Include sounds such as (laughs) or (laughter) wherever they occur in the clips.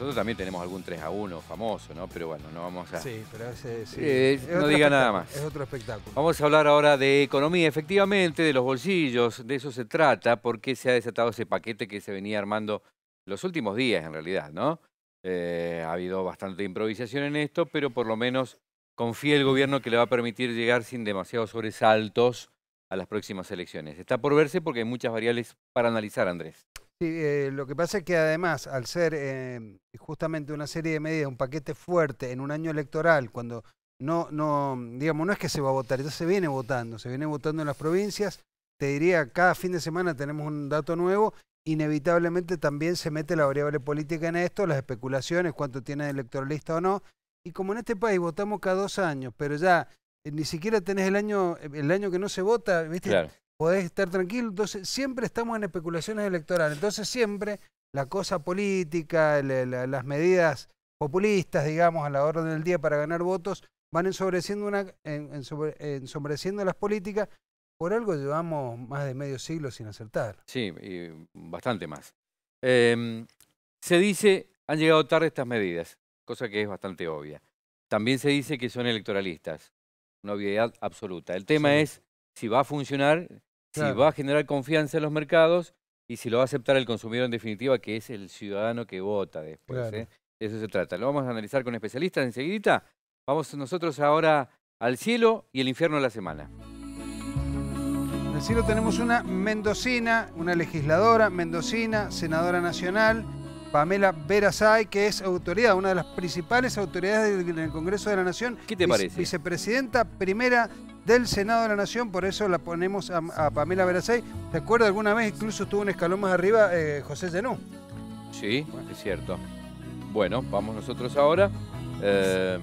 Nosotros también tenemos algún 3 a 1 famoso, ¿no? Pero bueno, no vamos a... Sí, pero ese, sí. Eh, no diga nada más. Es otro espectáculo. Vamos a hablar ahora de economía, efectivamente, de los bolsillos, de eso se trata, porque se ha desatado ese paquete que se venía armando los últimos días, en realidad, ¿no? Eh, ha habido bastante improvisación en esto, pero por lo menos confía el gobierno que le va a permitir llegar sin demasiados sobresaltos a las próximas elecciones. Está por verse porque hay muchas variables para analizar, Andrés. Sí, eh, lo que pasa es que además, al ser eh, justamente una serie de medidas, un paquete fuerte en un año electoral, cuando no, no, mm, digamos, no es que se va a votar, ya se viene votando, se viene votando en las provincias, te diría, cada fin de semana tenemos un dato nuevo, inevitablemente también se mete la variable política en esto, las especulaciones, cuánto tiene el electoralista o no, y como en este país votamos cada dos años, pero ya eh, ni siquiera tenés el año, el año que no se vota, ¿viste? Claro podés estar tranquilo. Entonces, siempre estamos en especulaciones electorales. Entonces, siempre la cosa política, las medidas populistas, digamos, a la orden del día para ganar votos, van ensombreciendo una, las políticas. Por algo llevamos más de medio siglo sin acertar. Sí, y bastante más. Em, se dice, han llegado tarde estas medidas, cosa que es bastante obvia. También se dice que son electoralistas, una obviedad absoluta. El tema es si va a funcionar si va a generar confianza en los mercados y si lo va a aceptar el consumidor en definitiva, que es el ciudadano que vota después. ¿eh? De eso se trata. Lo vamos a analizar con especialistas enseguidita. Vamos nosotros ahora al cielo y el infierno de la semana. En el cielo tenemos una mendocina, una legisladora mendocina, senadora nacional. Pamela Verasay, que es autoridad, una de las principales autoridades del, Congreso de la Nación. ¿Qué te parece? vicepresidenta primera del Senado de la Nación, por eso la ponemos a, Pamela Verasay. ¿Te acuerdas alguna vez incluso tuvo un escalón más arriba eh, José Llenú? Sí, es cierto. Bueno, vamos nosotros ahora. Eh,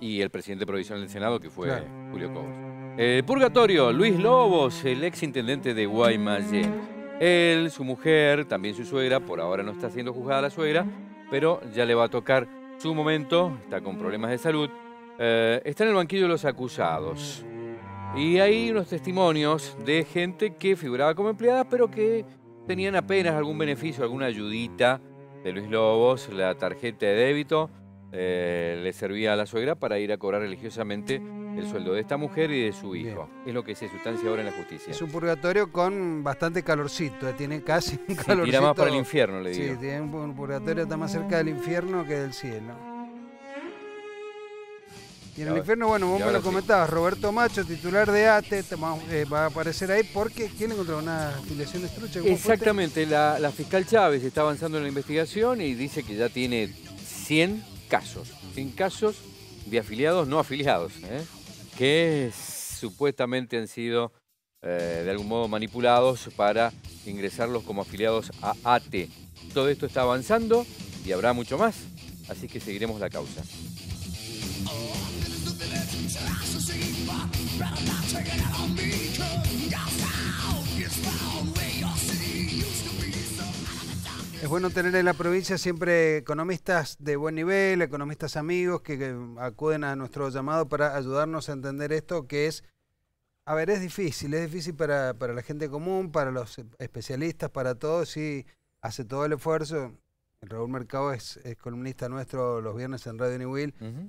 y el presidente provisional del Senado, que fue Julio Cobos. Eh, purgatorio, Luis Lobos, el ex intendente de Guaymallén. Él, su mujer, también su suegra, por ahora no está siendo juzgada la suegra, pero ya le va a tocar su momento, está con problemas de salud, eh, está en el banquillo de los acusados. Y hay unos testimonios de gente que figuraba como empleada, pero que tenían apenas algún beneficio, alguna ayudita de Luis Lobos, la tarjeta de débito eh, le servía a la suegra para ir a cobrar religiosamente el sueldo de esta mujer y de su hijo. Es lo que se sustancia ahora en la justicia. Es un purgatorio con bastante calorcito, eh, tiene casi un calorcito. más para el infierno, le digo. Sí, tiene un purgatorio, está más cerca del infierno que del cielo. Y en el infierno, bueno, vos me lo comentabas, Roberto Macho, titular de ATE, e, eh, va a aparecer ahí porque tiene encontrar una afiliación estrucha. Exactamente, la, fiscal Chávez está avanzando en la investigación y dice que ya tiene 100 casos, 100 casos de afiliados no afiliados. ¿eh? que supuestamente han sido eh, de algún modo manipulados para ingresarlos como afiliados a AT Todo esto está avanzando y habrá mucho más, así que seguiremos la causa. Oh. Es bueno tener en la provincia siempre economistas de buen nivel, economistas amigos que, acuden a nuestro llamado para ayudarnos a entender esto que es, a ver, es difícil, es difícil para, la gente común, para los e, especialistas, para todos, y hace todo el esfuerzo. Raúl Mercado es, columnista nuestro los viernes en Radio New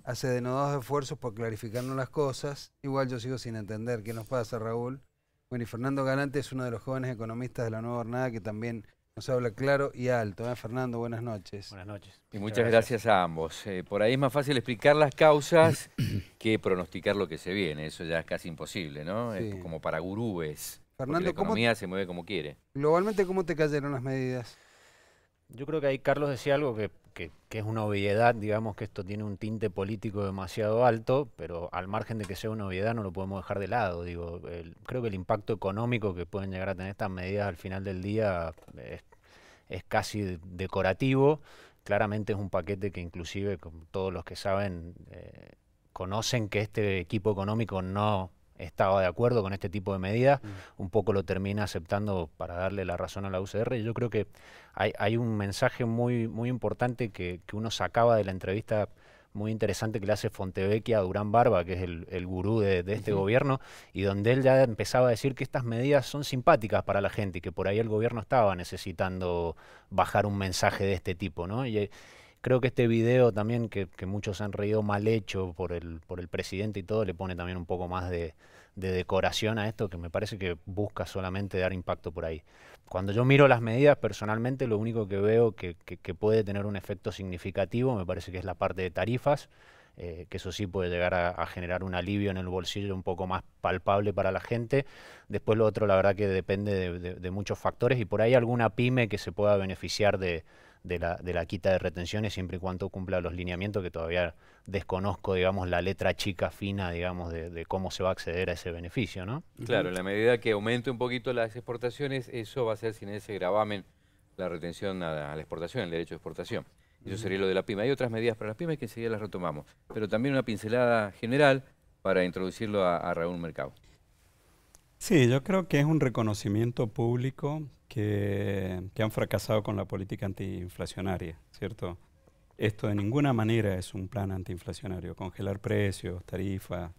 hace denodados esfuerzos por clarificarnos las cosas. Igual yo sigo sin entender qué nos pasa, Raúl. Bueno, y Fernando Galante es uno de los jóvenes economistas de la nueva jornada que también nos habla claro y alto. ¿eh? Fernando, buenas noches. Buenas noches. Y muchas gracias, a ambos. Eh, por ahí es más fácil explicar las causas (coughs) que pronosticar lo que se viene. Eso ya es casi imposible, ¿no? Es como para gurúes. Fernando, la economía se mueve como quiere. Globalmente, ¿cómo te cayeron las medidas? Yo creo que ahí Carlos decía algo que, es una obviedad, digamos que esto tiene un tinte político demasiado alto, pero al margen de que sea una obviedad no lo podemos dejar de lado. Digo, creo que el impacto económico que pueden llegar a tener estas medidas al final del día es, casi decorativo. Claramente es un paquete que inclusive todos los que saben eh, conocen que este equipo económico no estaba de acuerdo con este tipo de medidas, mm. un poco lo termina aceptando para darle la razón a la UCR. Yo creo que hay, un mensaje muy, muy importante que, uno sacaba de la entrevista muy interesante que le hace Fontevecchia a Durán Barba, que es el, gurú de, este gobierno, y donde él ya empezaba a decir que estas medidas son simpáticas para la gente y que por ahí el gobierno estaba necesitando bajar un mensaje de este tipo, ¿no? creo que este video también, que, muchos han reído mal hecho por el, por el presidente y todo, le pone también un poco más de, decoración a esto que me parece que busca solamente dar impacto por ahí. Cuando yo miro las medidas, personalmente lo único que veo que, puede tener un efecto significativo me parece que es la parte de tarifas, eh, que eso sí puede llegar a, generar un alivio en el bolsillo un poco más palpable para la gente. Después lo otro, la verdad que depende de muchos factores y por ahí alguna pyme que se pueda beneficiar de, de la, quita de retenciones siempre y cuando cumpla los lineamientos que todavía desconozco, digamos, la letra chica fina, digamos, de, cómo se va a acceder a ese beneficio, ¿no? Claro, en la medida que aumente un poquito las exportaciones, eso va a ser sin ese gravamen la retención a la, exportación, el derecho de exportación. Eso sería lo de la PYME. Hay otras medidas para las pymes que enseguida las retomamos, pero también una pincelada general para introducirlo a, a Raúl Mercado. Sí, yo creo que es un reconocimiento público que, han fracasado con la política antiinflacionaria, ¿cierto? Esto de ninguna manera es un plan antiinflacionario, congelar precios, tarifas.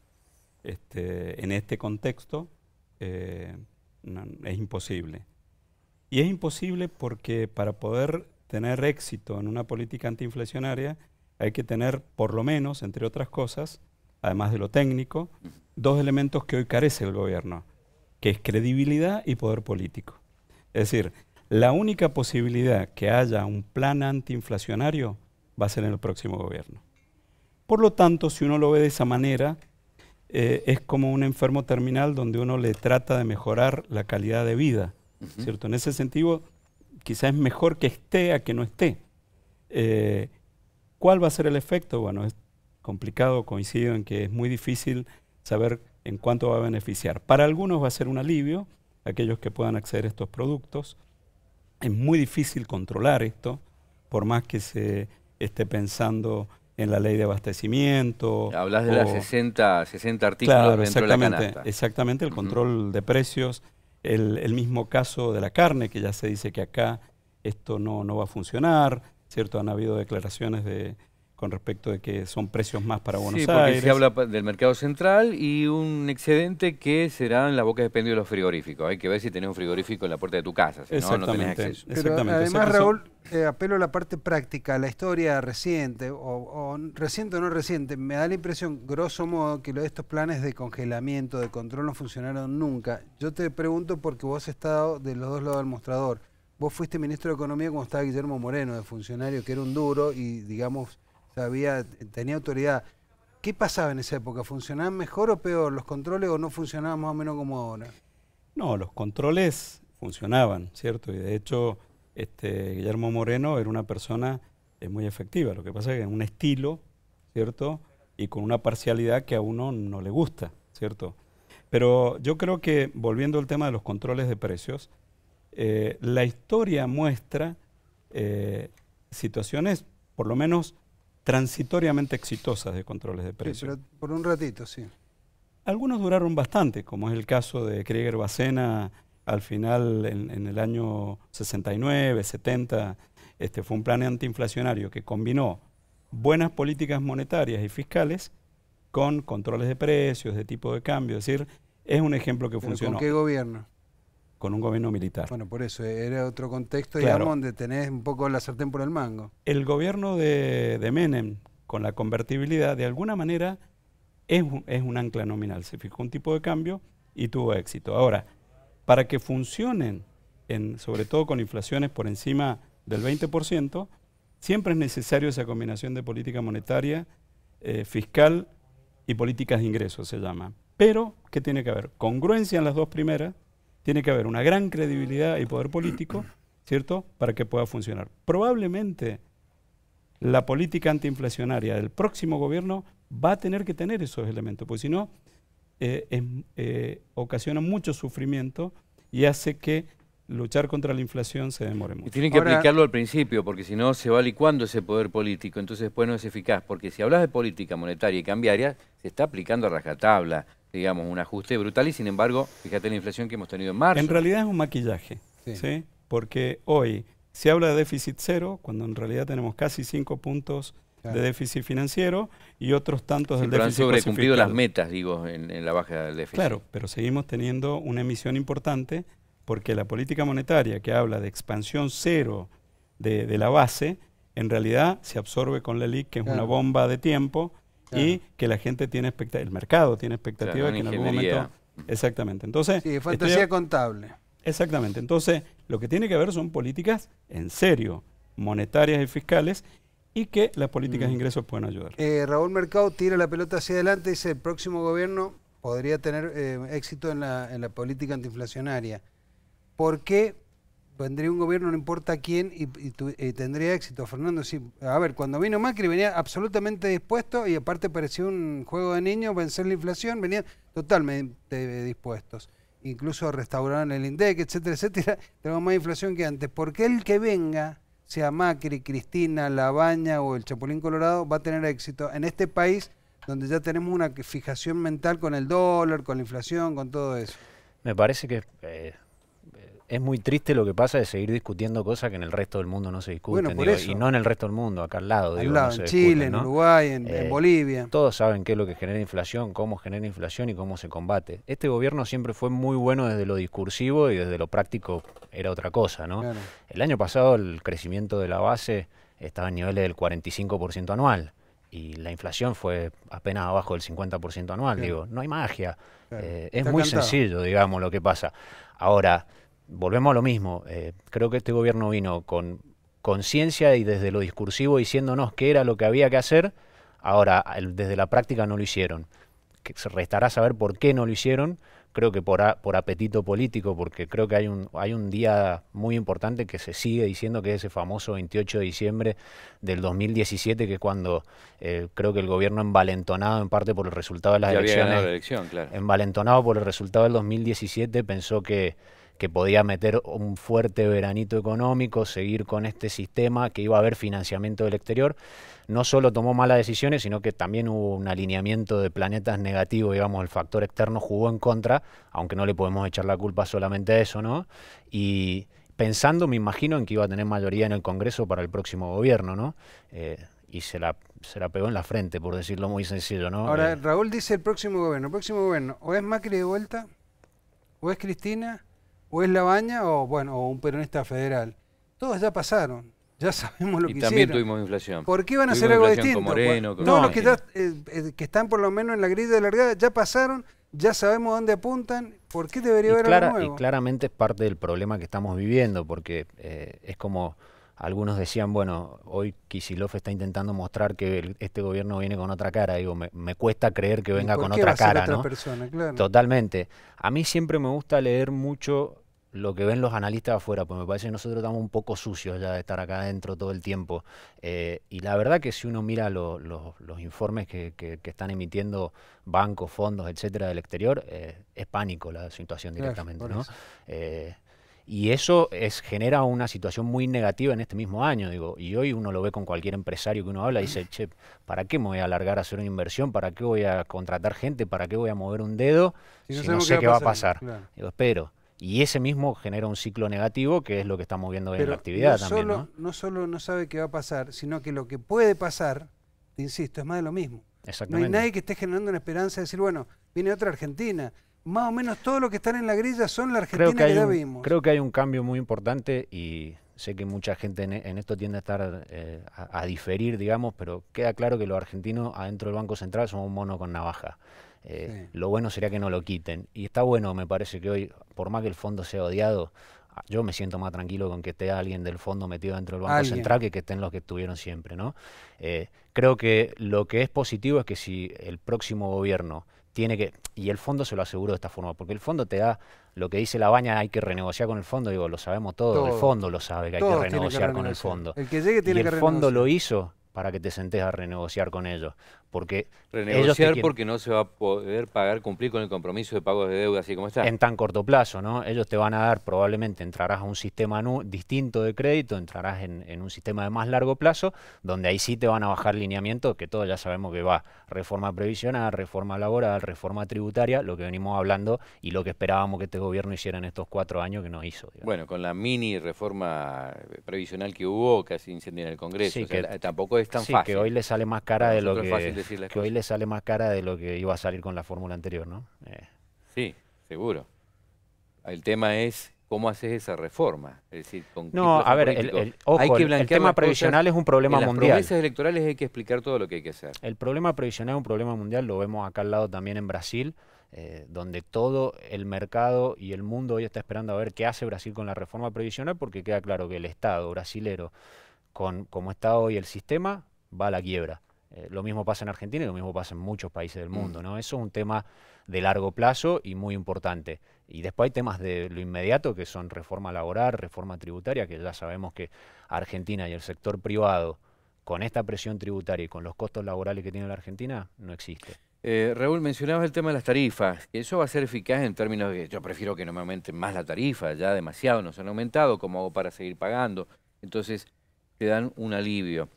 Este, en este contexto eh, es imposible. Y es imposible porque para poder tener éxito en una política antiinflacionaria hay que tener, por lo menos, entre otras cosas, además de lo técnico, dos elementos que hoy carece el gobierno, que es credibilidad y poder político. Es decir, la única posibilidad que haya un plan antiinflacionario va a ser en el próximo gobierno. Por lo tanto, si uno lo ve de esa manera, eh, es como un enfermo terminal donde uno le trata de mejorar la calidad de vida. ¿cierto? En ese sentido, quizás es mejor que esté a que no esté. Eh, ¿Cuál va a ser el efecto? Bueno, es complicado, coincido en que es muy difícil saber en cuánto va a beneficiar. Para algunos va a ser un alivio, aquellos que puedan acceder a estos productos. Es muy difícil controlar esto, por más que se esté pensando en la ley de abastecimiento. Hablas de las 60, 60 artículos de la canasta. Exactamente, el control de precios. El, el, mismo caso de la carne, que ya se dice que acá esto no, no va a funcionar, ¿cierto? Han habido declaraciones de, con respecto de que son precios más para Buenos sí, Porque se habla del mercado central y un excedente que será en la boca de expendio de los frigoríficos. Hay que ver si tenés un frigorífico en la puerta de tu casa, si no, no tenés acceso. Exactamente. además, Raúl, eh, apelo a la parte práctica, a la historia reciente, o, reciente o no reciente, me da la impresión, grosso modo, que estos planes de congelamiento, de control, no funcionaron nunca. Yo te pregunto porque vos has estado de los dos lados del mostrador. Vos fuiste ministro de Economía cuando estaba Guillermo Moreno, de funcionario, que era un duro y, digamos, tenía autoridad. ¿Qué pasaba en esa época? ¿Funcionaban mejor o peor los controles o no funcionaban más o menos como ahora? No, los controles funcionaban, ¿cierto? Y de hecho, este, Guillermo Moreno era una persona eh, muy efectiva. Lo que pasa es que en un estilo, ¿cierto? Y con una parcialidad que a uno no le gusta, ¿cierto? Pero yo creo que, volviendo al tema de los controles de precios, eh, la historia muestra eh, situaciones, por lo menos transitoriamente exitosas de controles de precios. por un ratito, sí. Algunos duraron bastante, como es el caso de Krieger Bacena al final en, el año 69, 70. Este fue un plan antiinflacionario que combinó buenas políticas monetarias y fiscales con controles de precios, de tipo de cambio. Es decir, es un ejemplo que funcionó. ¿Con qué gobierno? con un gobierno militar. Bueno, por eso e-, era otro contexto, digamos, donde tenés un poco la sartén por el mango. El gobierno de, Menem, con la convertibilidad, de alguna manera es un, es un ancla nominal. Se fijó un tipo de cambio y tuvo éxito. Ahora, para que funcionen, en, sobre todo con inflaciones por encima del 20%, siempre es necesario esa combinación de política monetaria, eh, fiscal y políticas de ingresos, se llama. Pero, ¿qué tiene que haber? Congruencia en las dos primeras, tiene que haber una gran credibilidad y poder político, ¿cierto?, para que pueda funcionar. Probablemente la política antiinflacionaria del próximo gobierno va a tener que tener esos elementos, porque si no, eh, eh, ocasiona mucho sufrimiento y hace que luchar contra la inflación se demore mucho. Y tienen que aplicarlo al principio, porque si no se va licuando ese poder político, entonces después no es eficaz, porque si hablas de política monetaria y cambiaria, se está aplicando a rajatabla digamos, un ajuste brutal y sin embargo, fíjate la inflación que hemos tenido en marzo. En realidad es un maquillaje, sí. Porque hoy se habla de déficit cero, cuando en realidad tenemos casi cinco puntos de déficit financiero y otros tantos del déficit han sobrecumplido las metas, digo, en, la baja del déficit. Claro, pero seguimos teniendo una emisión importante porque la política monetaria que habla de expansión cero de, la base, en realidad se absorbe con la LIC, que es una bomba de tiempo, y que la gente tiene expectativa, el mercado tiene expectativa que en algún momento. Exactamente. Entonces. Sí, fantasía contable. Exactamente. Entonces, lo que tiene que haber son políticas en serio, monetarias y fiscales, y que las políticas de mm. ingresos puedan ayudar. Eh, Raúl Mercado tira la pelota hacia adelante y dice: el próximo gobierno podría tener eh, éxito en la, en la política antiinflacionaria. ¿Por qué vendría un gobierno, no importa quién, y, tendría éxito. Fernando, sí. A ver, cuando vino Macri venía absolutamente dispuesto y aparte parecía un juego de niños vencer la inflación, venían totalmente dispuestos. Incluso restauraron el INDEC, etcétera, etcétera. Tenemos más inflación que antes. Porque el que venga, sea Macri, Cristina, Labaña o el Chapulín Colorado, va a tener éxito en este país donde ya tenemos una fijación mental con el dólar, con la inflación, con todo eso. Me parece que eh, es muy triste lo que pasa de seguir discutiendo cosas que en el resto del mundo no se discuten. y no en el resto del mundo, acá al lado. en Chile, en Uruguay, en, eh, Bolivia. Todos saben qué es lo que genera inflación, cómo genera inflación y cómo se combate. Este gobierno siempre fue muy bueno desde lo discursivo y desde lo práctico era otra cosa, ¿no? El año pasado el crecimiento de la base estaba en niveles del 45% anual y la inflación fue apenas abajo del 50% anual. Digo, no hay magia. Eh, es muy sencillo, digamos, lo que pasa. Ahora, volvemos a lo mismo. Eh, creo que este gobierno vino con conciencia y desde lo discursivo diciéndonos qué era lo que había que hacer. Ahora, desde la práctica no lo hicieron. se restará saber por qué no lo hicieron. Creo que por, por apetito político, porque creo que hay un, hay un día muy importante que se sigue diciendo que es ese famoso 28 de diciembre del 2017, que es cuando eh, creo que el gobierno envalentonado en parte por el resultado de las elecciones. elección, Envalentonado por el resultado del 2017, pensó que que podía meter un fuerte veranito económico, seguir con este sistema, que iba a haber financiamiento del exterior, no solo tomó malas decisiones, sino que también hubo un alineamiento de planetas negativo, digamos, el factor externo jugó en contra, aunque no le podemos echar la culpa solamente a eso, ¿no? Y pensando, me imagino, en que iba a tener mayoría en el Congreso para el próximo gobierno, ¿no? Eh, y se la, se la pegó en la frente, por decirlo muy sencillo, ¿no? Ahora, eh, Raúl dice el próximo gobierno, el próximo gobierno, o es Macri de vuelta, o es Cristina, o es La Baña o, bueno, un peronista federal. Todos ya pasaron. Ya (laughs) sabemos lo que hicieron. Y también tuvimos inflación. ¿Por qué van a hacer algo distinto? no, los eh, eh, que, están por lo menos en la grilla de largada ya pasaron, ya sabemos dónde apuntan. ¿Por qué debería haber algo nuevo? Y claramente es parte del problema que estamos viviendo, porque eh, es como algunos decían, bueno, hoy Kisilov está intentando mostrar que este gobierno viene con otra cara. Digo, me, cuesta creer que venga con otra cara, ¿no? Totalmente. A mí siempre me gusta leer mucho lo que ven los analistas afuera, porque me parece que nosotros estamos un poco sucios ya de estar acá adentro todo el tiempo. Eh, y la verdad que si uno mira los informes que, están emitiendo bancos, fondos, etcétera, del exterior, eh, es pánico la situación directamente, ¿no? Eh, y eso es, genera una situación muy negativa en este mismo año, digo. Y hoy uno lo ve con cualquier empresario que uno habla y dice, che, ¿para qué me voy a alargar a hacer una inversión? ¿Para qué voy a contratar gente? ¿Para qué voy a mover un dedo si no, sé qué, va a pasar? Digo, espero. Y ese mismo genera un ciclo negativo, que es lo que estamos viendo en la actividad no también. Solo, ¿no? solo no sabe qué va a pasar, sino que lo que puede pasar, insisto, es más de lo mismo. No hay nadie que esté generando una esperanza de decir, bueno, viene otra Argentina, más o menos todos los que están en la grilla son la Argentina que, ya vimos. Creo que hay un cambio muy importante y sé que mucha gente en, esto tiende a estar eh, a, diferir, digamos, pero queda claro que los argentinos adentro del Banco Central son un mono con navaja. Eh, lo bueno sería que no lo quiten. Y está bueno, me parece que hoy, por más que el fondo sea odiado, ah, yo me siento más tranquilo con que esté alguien del fondo metido dentro del Banco Central que que estén los que estuvieron siempre, ¿no? Eh, creo que lo que es positivo es que si el próximo gobierno tiene que, y el fondo se lo aseguró de esta forma, porque el fondo te da lo que dice la baña, hay que renegociar con el fondo, digo, lo sabemos todo, el fondo lo sabe que hay que renegociar, con el fondo. El que llegue tiene y el fondo lo hizo para que te sentes a renegociar con ellos. Porque Renegociar porque no se va a poder pagar, cumplir con el compromiso de pagos de deuda, así como está. En tan corto plazo, ¿no? Ellos te van a dar, probablemente entrarás a un sistema distinto de crédito, entrarás en, un sistema de más largo plazo, donde ahí sí te van a bajar lineamientos, que todos ya sabemos que va reforma previsional, reforma laboral, reforma tributaria, lo que venimos hablando y lo que esperábamos que este gobierno hiciera en estos cuatro años que no hizo. Bueno, con la mini reforma previsional que hubo, casi incendió en el Congreso, sí, que, tampoco es tan sí, que hoy le sale más cara de lo que... Que hoy le sale más cara de lo que iba a salir con la fórmula anterior, ¿no? Eh. Sí, seguro. El tema es cómo haces esa reforma. Es decir, con no, a ver, el, el, tema previsional es un problema en mundial. Las promesas electorales hay que explicar todo lo que hay que hacer. El problema previsional es un problema mundial, lo vemos acá al lado también en Brasil. Eh, donde todo el mercado y el mundo hoy está esperando a ver qué hace Brasil con la reforma previsional, porque queda claro que el Estado brasilero, con como está hoy el sistema, va a la quiebra. Eh, lo mismo pasa en Argentina y lo mismo pasa en muchos países del mm. mundo, ¿no? Eso es un tema de largo plazo y muy importante. Y después hay temas de lo inmediato que son reforma laboral, reforma tributaria, que ya sabemos que Argentina y el sector privado, con esta presión tributaria y con los costos laborales que tiene la Argentina, no existe. Eh, Raúl, mencionabas el tema de las tarifas. ¿Eso va a ser eficaz en términos de yo prefiero que no me aumenten más la tarifa? Ya demasiado nos han aumentado, como hago para seguir pagando? Entonces, te dan un alivio.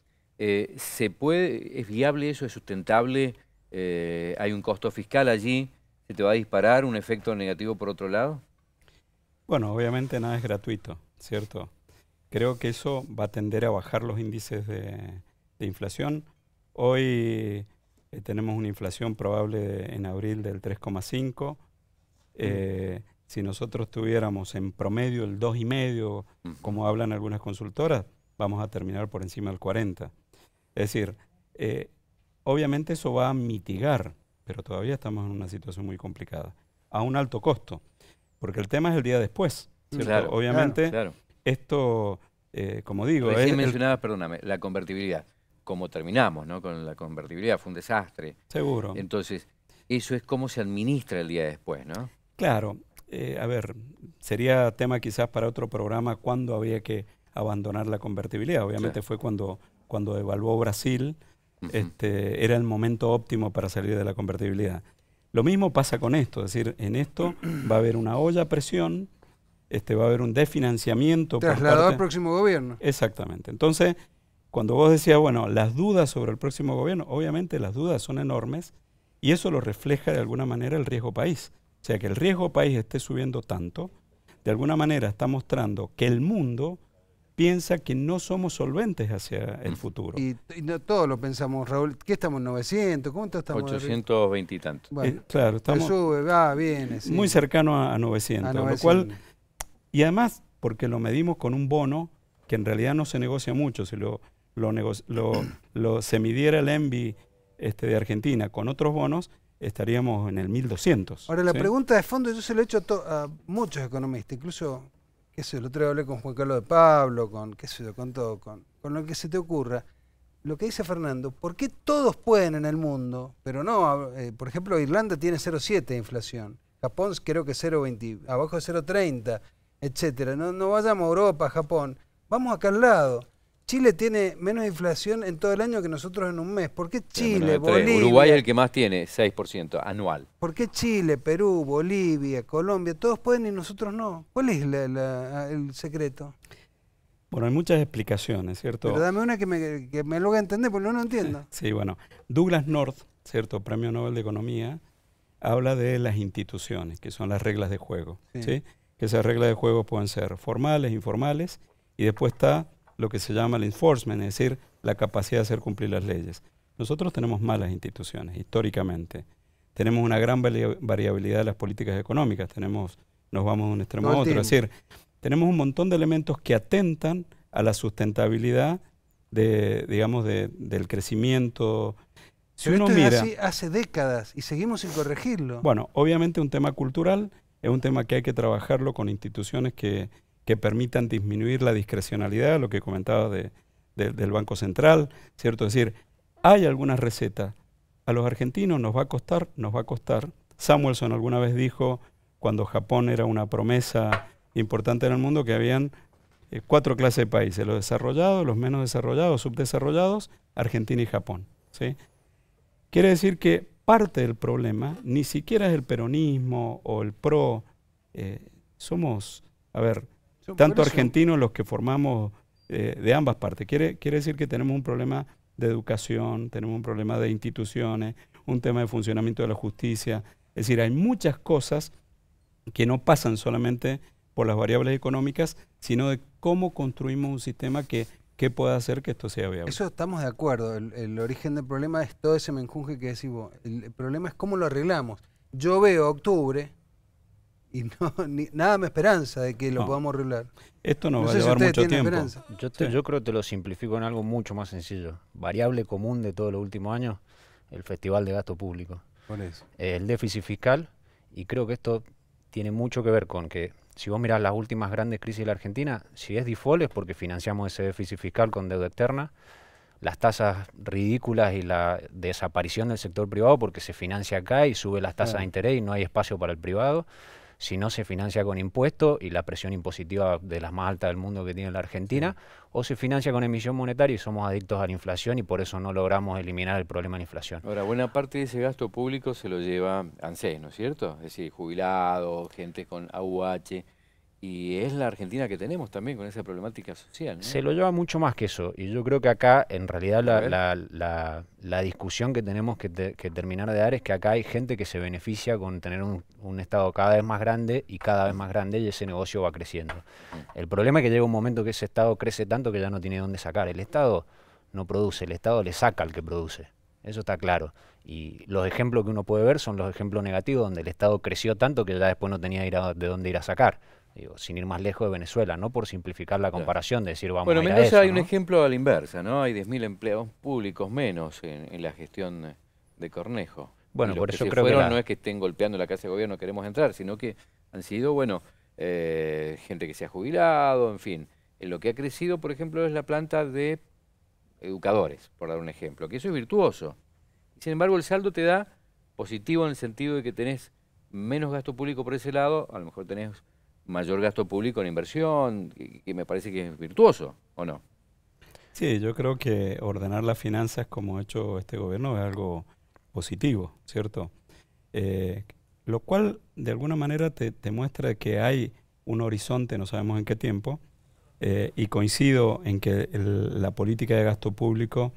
Eh, ¿se puede, ¿Es viable eso? ¿Es sustentable? Eh, ¿Hay un costo fiscal allí? ¿Se te va a disparar un efecto negativo por otro lado? Bueno, obviamente nada es gratuito, ¿cierto? Creo que eso va a tender a bajar los índices de, inflación. Hoy eh, tenemos una inflación probable en abril del 3,5. Mm. Si nosotros tuviéramos en promedio el 2,5, medio como hablan algunas consultoras, vamos a terminar por encima del 40. Es decir, eh, obviamente eso va a mitigar, pero todavía estamos en una situación muy complicada, a un alto costo, porque el tema es el día después. Mm, obviamente claro, esto, eh, como digo... Recién perdóname, la convertibilidad. Como terminamos ¿no? con la convertibilidad, fue un desastre. Seguro. Entonces, eso es cómo se administra el día después, ¿no? Claro. Eh, a ver, sería tema quizás para otro programa cuándo habría que abandonar la convertibilidad. Obviamente fue cuando cuando evaluó Brasil, este, era el momento óptimo para salir de la convertibilidad. Lo mismo pasa con esto, es decir, en esto va a haber una olla a presión, este, va a haber un desfinanciamiento. Trasladado al próximo gobierno. Exactamente. Entonces, cuando vos decías, bueno, las dudas sobre el próximo gobierno, obviamente las dudas son enormes y eso lo refleja de alguna manera el riesgo país. O sea, que el riesgo país esté subiendo tanto, de alguna manera está mostrando que el mundo piensa que no somos solventes hacia el mm. futuro. Y, no todos lo pensamos, Raúl. ¿Qué estamos? ¿900? ¿Cuánto estamos? 820 y tanto. Bueno, eh, claro, Sube, va, viene. Muy cercano a, 900, cual, y además, porque lo medimos con un bono que en realidad no se negocia mucho. Si lo, lo, (clears throat) se midiera el ENVI este, de Argentina con otros bonos, estaríamos en el 1200. Ahora, la pregunta de fondo yo se lo he hecho a muchos economistas, incluso qué sé, el otro día hablé con Juan Carlos de Pablo, con qué sé con todo, con, con lo que se te ocurra. Lo que dice Fernando, ¿por qué todos pueden en el mundo, pero no? Eh, por ejemplo, Irlanda tiene 0,7 de inflación, Japón creo que 0,20, abajo de 0,30, etcétera. No, no vayamos a Europa, Japón, vamos acá al lado. Chile tiene menos inflación en todo el año que nosotros en un mes. ¿Por qué Chile, Bolivia? Uruguay es el que más tiene, 6% anual. ¿Por qué Chile, Perú, Bolivia, Colombia, todos pueden y nosotros no? ¿Cuál es el secreto? Bueno, hay muchas explicaciones, ¿cierto? Pero dame una que me, lo me entender, porque no entiendo. (laughs) Sí, bueno. Douglas North, ¿cierto? Premio Nobel de Economía, habla de las instituciones, que son las reglas de juego, Que esas reglas de juego pueden ser formales, informales, y después está lo que se llama el enforcement, es decir, la capacidad de hacer cumplir las leyes. Nosotros tenemos malas instituciones históricamente. Tenemos una gran variabilidad de las políticas económicas. Tenemos, nos vamos de un extremo a otro. Es decir, tenemos un montón de elementos que atentan a la sustentabilidad de, digamos, del crecimiento. Si uno mira, hace décadas y seguimos sin corregirlo. Bueno, obviamente un tema cultural es un tema que hay que trabajarlo con instituciones que, que permitan disminuir la discrecionalidad, lo que comentaba del Banco Central, ¿cierto? Es decir, hay algunas recetas. A los argentinos nos va a costar, nos va a costar. Samuelson alguna vez dijo, cuando Japón era una promesa importante en el mundo, que habían eh, cuatro clases de países, los desarrollados, los menos desarrollados, subdesarrollados, Argentina y Japón. ¿sí? Quiere decir que parte del problema ni siquiera es el peronismo o el PRO. Eh, somos, a ver, tanto argentinos los que formamos eh, de ambas partes. Quiere, quiere decir que tenemos un problema de educación, tenemos un problema de instituciones, un tema de funcionamiento de la justicia. Es decir, hay muchas cosas que no pasan solamente por las variables económicas, sino de cómo construimos un sistema que, que pueda hacer que esto sea viable. Eso estamos de acuerdo. El, origen del problema es todo ese menjunje que decimos. El, el problema es cómo lo arreglamos. Yo veo octubre, y (laughs) ni, nada me esperanza de que lo podamos arreglar. Esto no, va a llevar mucho tiempo. Yo, creo que te lo simplifico en algo mucho más sencillo. Variable común de todos los últimos años, el Festival de Gasto Público. ¿Cuál es? Eh, el déficit fiscal, y creo que esto tiene mucho que ver con que si vos mirás las últimas grandes crisis de la Argentina, si es default es porque financiamos ese déficit fiscal con deuda externa, las tasas ridículas y la desaparición del sector privado porque se financia acá y sube las tasas de interés y no hay espacio para el privado si no se financia con impuestos y la presión impositiva de las más altas del mundo que tiene la Argentina, o se financia con emisión monetaria y somos adictos a la inflación y por eso no logramos eliminar el problema de la inflación. Ahora, buena parte de ese gasto público se lo lleva ANSES, ¿no es cierto? Es decir, jubilados, gente con AUH. Y es la Argentina que tenemos también con esa problemática social. ¿no? Se lo lleva mucho más que eso. Y yo creo que acá, en realidad, la, discusión que tenemos que, terminar de dar es que acá hay gente que se beneficia con tener un, un, Estado cada vez más grande y cada vez más grande y ese negocio va creciendo. El problema es que llega un momento que ese Estado crece tanto que ya no tiene dónde sacar. El Estado no produce, el Estado le saca al que produce. Eso está claro. Y los ejemplos que uno puede ver son los ejemplos negativos donde el Estado creció tanto que ya después no tenía de dónde ir a sacar sin ir más lejos de Venezuela, ¿no? Por simplificar la comparación, de decir vamos bueno, a Bueno, en Mendoza hay un ejemplo a la inversa, ¿no? Hay 10.000 empleados públicos menos en, la gestión de Cornejo. Bueno, por eso creo que no es que estén golpeando la casa de gobierno, queremos entrar, sino que han sido, bueno, eh, gente que se ha jubilado, en fin. En eh, lo que ha crecido, por ejemplo, es la planta de educadores, por dar un ejemplo, que eso es virtuoso. Sin embargo, el saldo te da positivo en el sentido de que tenés menos gasto público por ese lado, a lo mejor tenés mayor gasto público en inversión, que, me parece que es virtuoso, ¿o no? Sí, yo creo que ordenar las finanzas como ha hecho este gobierno es algo positivo, ¿cierto? Eh, lo cual de alguna manera te, muestra que hay un horizonte, no sabemos en qué tiempo, eh, y coincido en que la política de gasto público,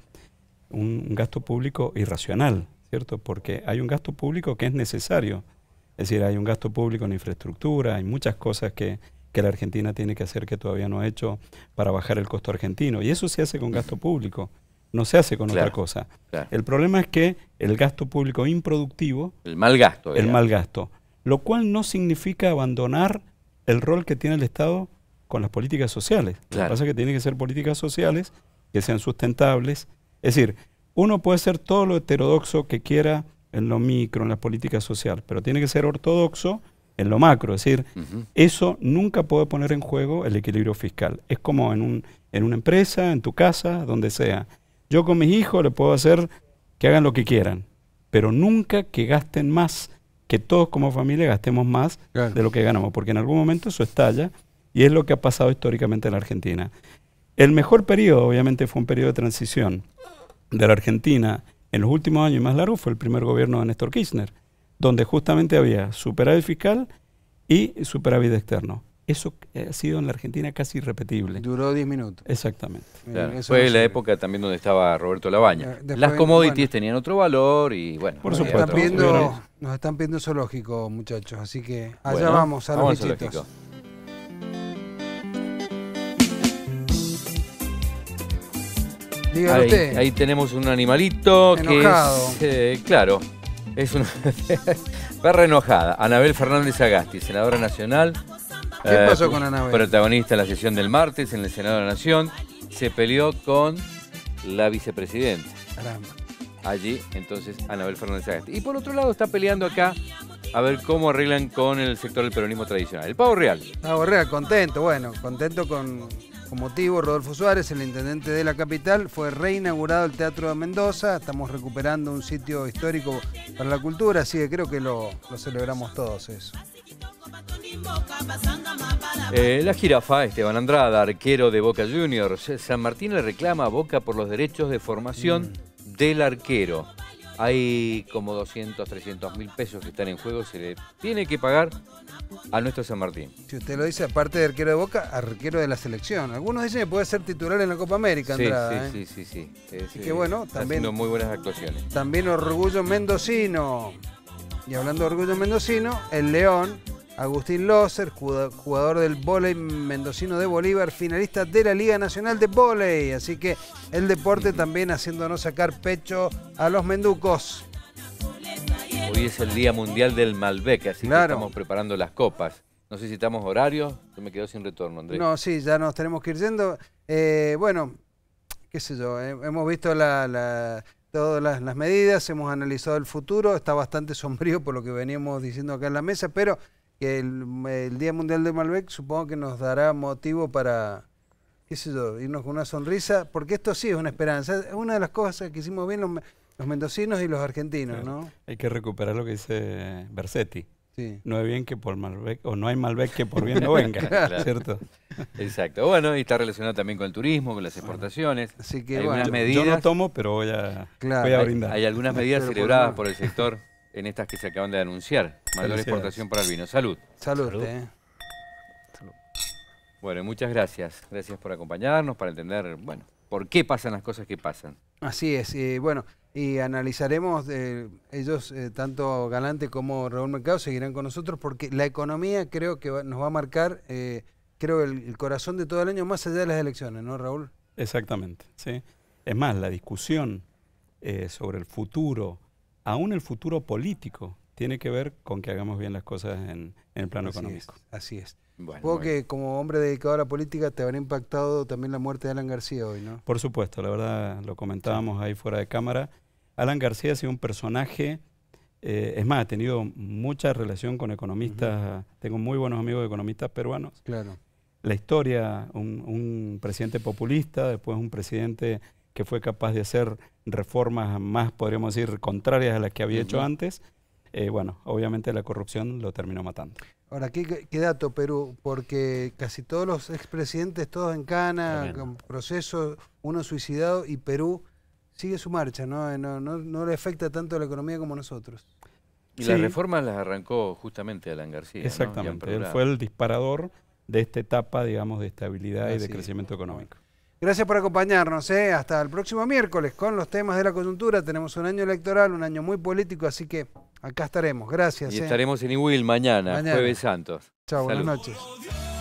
un, un gasto público irracional, ¿cierto? Porque hay un gasto público que es necesario, es decir, hay un gasto público en infraestructura, hay muchas cosas que, la Argentina tiene que hacer que todavía no ha hecho para bajar el costo argentino. Y eso se hace con gasto público, no se hace con otra cosa. El problema es que el gasto público improductivo... El mal gasto. El mal gasto. Lo cual no significa abandonar el rol que tiene el Estado con las políticas sociales. Lo que pasa es que tiene que ser políticas sociales que sean sustentables. Es decir, uno puede ser todo lo heterodoxo que quiera en lo micro, en las políticas social, pero tiene que ser ortodoxo en lo macro. Es decir, eso nunca puede poner en juego el equilibrio fiscal. Es como en, un, en una empresa, en tu casa, donde sea. Yo con mis hijos le puedo hacer que hagan lo que quieran, pero nunca que gasten más, que todos como familia gastemos más de lo que ganamos, porque en algún momento eso estalla y es lo que ha pasado históricamente en la Argentina. El mejor periodo, obviamente, fue un periodo de transición de la Argentina en los últimos años y más largos fue el primer gobierno de Néstor Kirchner, donde justamente había superávit fiscal y superávit externo. Eso eh, ha sido en la Argentina casi irrepetible. Duró 10 minutos. Exactamente. Eh, fue la época también donde estaba Roberto Labaña. Eh, Las commodities tenían otro valor y bueno. Por supuesto. Están viendo, nos están pidiendo lógico, muchachos, así que allá vamos a los vamos ahí, tenemos un animalito que es, eh, claro, es una (laughs) perra enojada. Anabel Fernández Agasti, senadora nacional. ¿Qué eh, pasó con Anabel? Protagonista en la sesión del martes en el Senado de la Nación. Se peleó con la vicepresidenta. Caramba. Allí, entonces, Anabel Fernández Agasti. Y por otro lado está peleando acá a ver cómo arreglan con el sector del peronismo tradicional. El Pavo Real. Pavo Real, contento, bueno, contento con motivo, Rodolfo Suárez, el intendente de la capital, fue reinaugurado el Teatro de Mendoza. Estamos recuperando un sitio histórico para la cultura, así que creo que lo, celebramos todos eso. Eh, la jirafa Esteban Andrada, arquero de Boca Juniors. San Martín le reclama a Boca por los derechos de formación mm. del arquero hay como 200, 300 mil pesos que están en juego, se le tiene que pagar a nuestro San Martín. Si usted lo dice, aparte de arquero de Boca, arquero de la selección. Algunos dicen que puede ser titular en la Copa América, Andrada. ¿eh? Sí, sí, sí, sí, Así que eh, bueno, está también... Haciendo muy buenas actuaciones. También orgullo mendocino. Y hablando de orgullo mendocino, el León Agustín Loser, jugador del volei mendocino de Bolívar, finalista de la Liga Nacional de Volei. Así que el deporte también haciéndonos sacar pecho a los menducos. Hoy es el Día Mundial del Malbec, así que estamos preparando las copas. No sé si estamos horarios, yo me quedo sin retorno, Andrés. No, sí, ya nos tenemos que ir yendo. Eh, bueno, qué sé yo, eh, hemos visto todas las, las medidas, hemos analizado el futuro, está bastante sombrío por lo que veníamos diciendo acá en la mesa, pero que el, Día Mundial de Malbec supongo que nos dará motivo para, irnos con una sonrisa, porque esto sí es una esperanza. Es una de las cosas que hicimos bien los, mendocinos y los argentinos, ¿no? Hay que recuperar lo que dice Bersetti. Sí. No hay bien que por Malbec, o no hay Malbec que por bien no venga, (laughs) ¿cierto? Exacto. Bueno, y está relacionado también con el turismo, con las exportaciones. Así que, algunas medidas, yo, no tomo, pero voy a, brindar. hay algunas medidas celebradas por el sector. (laughs) en estas que se acaban de anunciar. Mayor exportación para el vino. Salud. Salud. Bueno, muchas gracias. Gracias por acompañarnos, para entender, bueno, por qué pasan las cosas que pasan. Así es. y bueno, y analizaremos, eh, ellos, eh, tanto Galante como Raúl Mercado, seguirán con nosotros porque la economía creo que nos va a marcar, eh, creo, el, el, corazón de todo el año, más allá de las elecciones, ¿no, Raúl? Exactamente, sí. Es más, la discusión sobre el futuro aún el futuro político tiene que ver con que hagamos bien las cosas en, el plano económico. así es. Bueno, que como hombre dedicado a la política te habrá impactado también la muerte de Alan García hoy, ¿no? Por supuesto, la verdad lo comentábamos ahí fuera de cámara. Alan García ha sido un personaje, eh, es más, ha tenido mucha relación con economistas, tengo muy buenos amigos de economistas peruanos. Claro. La historia, un presidente populista, después un presidente que fue capaz de hacer reformas más, podríamos decir, contrarias a las que había hecho antes, eh, bueno, obviamente la corrupción lo terminó matando. Ahora, ¿qué, dato, Perú? Porque casi todos los expresidentes, todos en cana, con procesos, uno suicidado y Perú sigue su marcha, eh, ¿no? No, le afecta tanto a la economía como nosotros. Y las reformas las arrancó justamente Alan García. Exactamente, él fue el disparador de esta etapa, digamos, de estabilidad y de crecimiento económico. Gracias por acompañarnos. ¿eh? Hasta el próximo miércoles con los temas de la coyuntura. Tenemos un año electoral, un año muy político, así que acá estaremos. Gracias. Y ¿eh? estaremos en Iwil mañana, mañana, jueves santos. Chao, buenas noches.